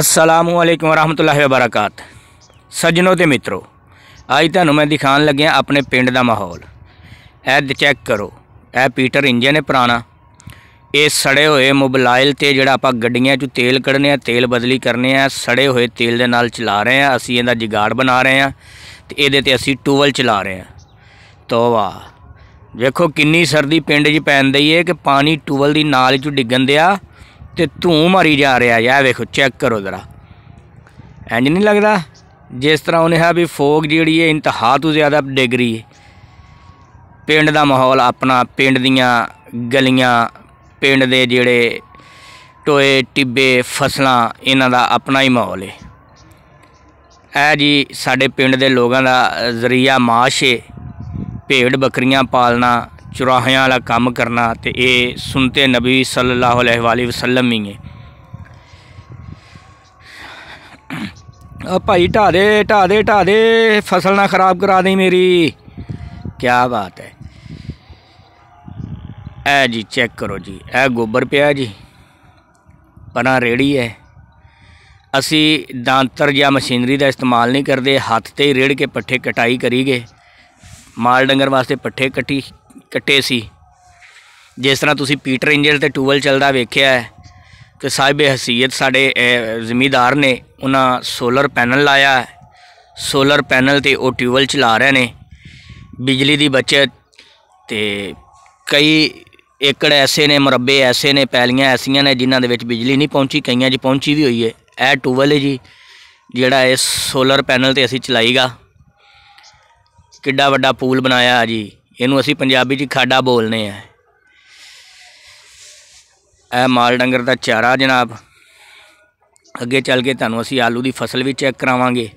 ਅਸਲਾਮੁਅਲੈਕਮ ਵਰਹਮਤੁਲਲਾਹਿ ਵਬਰਕਾਤ ਸੱਜਣੋ ਤੇ ਮਿੱਤਰੋ ਅੱਜ ਤੁਹਾਨੂੰ ਮੈਂ ਦਿਖਾਣ ਲੱਗਿਆ ਆਪਣੇ ਪਿੰਡ ਦਾ ਮਾਹੌਲ ਇਹ ਚੈੱਕ ਕਰੋ ਇਹ ਪੀਟਰ ਇੰਜਨ ਹੈ ਪੁਰਾਣਾ ਇਹ ਸੜੇ ਹੋਏ ਮੋਬਾਈਲ ਤੇ ਜਿਹੜਾ ਆਪਾਂ ਗੱਡੀਆਂ 'ਚੋਂ ਤੇਲ ਕੱਢਨੇ ਆ ਤੇਲ ਬਦਲੀ ਕਰਨੇ ਆ ਸੜੇ ਹੋਏ ਤੇਲ ਦੇ ਨਾਲ ਚਲਾ ਰਹੇ ਆ ਅਸੀਂ ਇਹਦਾ ਜਿਗਾੜ ਬਣਾ ਰਹੇ ਆ ਤੇ ਇਹਦੇ ਤੇ ਅਸੀਂ ਟੂਵਲ ਚਲਾ ਰਹੇ ਆ ਤੋਵਾ ਵੇਖੋ ਕਿੰਨੀ ਸਰਦੀ ਪਿੰਡ 'ਚ ਪੈਣ ਦਈ ਕਿ ਪਾਣੀ ਟੂਵਲ ਦੀ ਨਾਲ 'ਚ ਡਿੱਗਣ ਦਿਆ ਤੇ ਧੂੰ ਮਾਰੀ ਜਾ ਰਿਹਾ ਯਾ ਵੇਖੋ ਚੈੱਕ ਕਰੋ ਜ਼ਰਾ ਇੰਜ ਨਹੀਂ ਲੱਗਦਾ ਜਿਸ ਤਰ੍ਹਾਂ ਉਹਨੇ ਹੈ ਵੀ ਫੋਗ ਜਿਹੜੀ ਹੈ ਇੰਤਹਾ ਤੋਂ ਜ਼ਿਆਦਾ ਡਿਗਰੀ ਹੈ ਪਿੰਡ ਦਾ ਮਾਹੌਲ ਆਪਣਾ ਪਿੰਡ ਦੀਆਂ ਗਲੀਆਂ ਪਿੰਡ ਦੇ ਜਿਹੜੇ ਟੋਏ ਟਿੱਬੇ ਫਸਲਾਂ ਇਹਨਾਂ ਦਾ ਆਪਣਾ ਹੀ ਮਾਹੌਲ ਹੈ ਐ ਜੀ ਸਾਡੇ ਪਿੰਡ ਦੇ ਲੋਕਾਂ ਦਾ ਜ਼ਰੀਆ ਮਾਸ਼ ਏ ਭੇਡ ਬੱਕਰੀਆਂ ਪਾਲਣਾ ਚੁਰਾਹਿਆਂ ਵਾਲਾ ਕੰਮ ਕਰਨਾ ਤੇ ਇਹ ਸੁਨਤੇ ਨਬੀ ਸੱਲੱਲਾਹੁ ਵਾਲੀ ਵਸੱਲਮ ਹੀ ਹੈ ਭਾਈ ਢਾ ਦੇ ਢਾ ਦੇ ਢਾ ਦੇ ਫਸਲ ਨਾ ਖਰਾਬ ਕਰਾ ਦੇ ਮੇਰੀ ਕੀ ਬਾਤ ਹੈ ਐ ਜੀ ਚੈੱਕ ਕਰੋ ਜੀ ਐ ਗੋਬਰ ਪਿਆ ਜੀ ਪਰਾਂ ਰੇੜੀ ਹੈ ਅਸੀਂ ਦਾਂਤਰ ਜਾਂ ਮਸ਼ੀਨਰੀ ਦਾ ਇਸਤੇਮਾਲ ਨਹੀਂ ਕਰਦੇ ਹੱਥ ਤੇ ਹੀ ਰੇੜ ਕੇ ਪੱਠੇ ਕਟਾਈ ਕਰੀਗੇ ਮਾਲ ਡੰਗਰ ਵਾਸਤੇ ਪੱਠੇ ਕੱਟੀ ਕੱਟੇ ਸੀ ਜਿਸ ਤਰ੍ਹਾਂ ਤੁਸੀਂ ਪੀਟਰ ਇੰਜਲ ਤੇ ਟੂਵਲ ਚੱਲਦਾ ਵੇਖਿਆ ਹੈ ਕਿ ਸਾਹਿਬ ਹਸੀਅਤ ਸਾਡੇ ਜ਼ਿਮੀਦਾਰ ਨੇ ਉਹਨਾਂ ਸੋਲਰ ਪੈਨਲ ਲਾਇਆ ਹੈ ਸੋਲਰ ਪੈਨਲ ਤੇ ਉਹ ਟੂਵਲ ਚਲਾ ਰਹੇ ਨੇ ਬਿਜਲੀ ਦੀ ਬਚਤ ਤੇ ਕਈ ਏਕੜ ਐਸੇ ਨੇ ਮਰਬੇ ਐਸੇ ਨੇ ਪੈਲੀਆਂ ਐਸੀਆਂ ਨੇ ਜਿਨ੍ਹਾਂ ਦੇ ਵਿੱਚ ਬਿਜਲੀ ਨਹੀਂ ਪਹੁੰਚੀ ਕਈਆਂ 'ਚ ਪਹੁੰਚੀ ਵੀ ਹੋਈ ਹੈ ਇਹ ਟੂਵਲ ਹੈ ਜੀ ਜਿਹੜਾ ਇਸ ਸੋਲਰ ਪੈਨਲ ਤੇ ਅਸੀਂ ਚਲਾਈਗਾ ਕਿੱਡਾ ਵੱਡਾ ਪੂਲ ਬਣਾਇਆ ਜੀ ਇਹਨੂੰ ਅਸੀਂ ਪੰਜਾਬੀ 'ਚ ਖਾਡਾ ਬੋਲਨੇ ਆ ਇਹ ਮਾਲ ਡੰਗਰ ਦਾ ਚਾਰਾ ਜਨਾਬ ਅੱਗੇ ਚੱਲ ਕੇ ਤੁਹਾਨੂੰ ਅਸੀਂ ਆਲੂ ਦੀ ਫਸਲ ਵੀ ਚੈੱਕ ਕਰਾਵਾਂਗੇ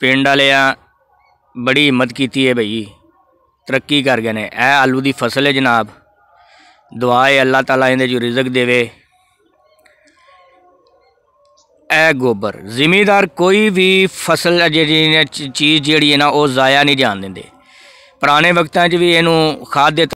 ਪਿੰਡ ਵਾਲਿਆਂ ਬੜੀ ਹਿੰਮਤ ਕੀਤੀ ਹੈ ਭਈ ਤਰੱਕੀ ਕਰ ਗਏ ਨੇ ਇਹ ਆਲੂ ਦੀ ਫਸਲ ਹੈ ਜਨਾਬ ਦੁਆ ਹੈ ਅੱਲਾਹ ਤਾਲਾ ਇਹਦੇ ਜੋ ਰਿਜ਼ਕ ਦੇਵੇ ਐ ਗੋਬਰ ਜ਼ਿਮੀਦਾਰ ਕੋਈ ਵੀ ਫਸਲ ਜਿਹੜੀ ਚੀਜ਼ ਜਿਹੜੀ ਹੈ ਨਾ ਉਹ ਜ਼ਾਇਆ ਨਹੀਂ ਜਾਣ ਦਿੰਦੇ ਪੁਰਾਣੇ ਵਕਤਾਂ 'ਚ ਵੀ ਇਹਨੂੰ ਖਾਦ ਦੇ